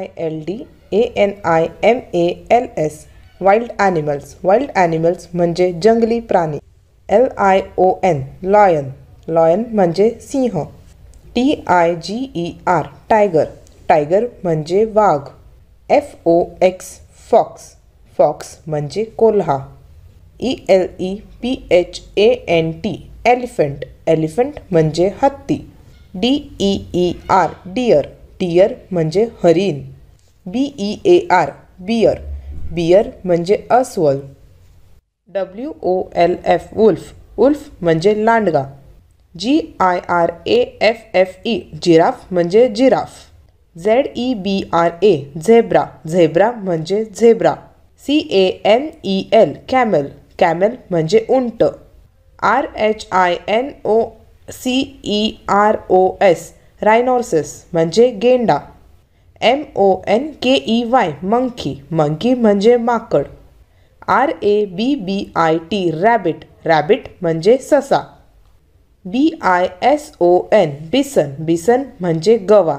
I L D A N I M A L S wild animals wild animals म्हणजे जंगली प्राणी L I O N lion lion म्हणजे सिंह T I G E R tiger tiger म्हणजे वाघ F O X fox fox म्हणजे कोल्हा E L E P H A N T elephant elephant म्हणजे हत्ती D E E R deer deer मजे हरीन B E A R bear bear मजे अस्वल W O L F wolf wolf मजे लांडगा G I R A F F E giraffe मजे giraffe Z E B R A zebra zebra मजे zebra C A N E L camel camel मजे उंट R H I N O C E R O S rhinoceros म्हणजे गेंडा M O N के ई वाय monkey monkey म्हणजे माकड R A B B I T rabbit rabbit म्हणजे ससा B I S O N bison bison म्हणजे गवा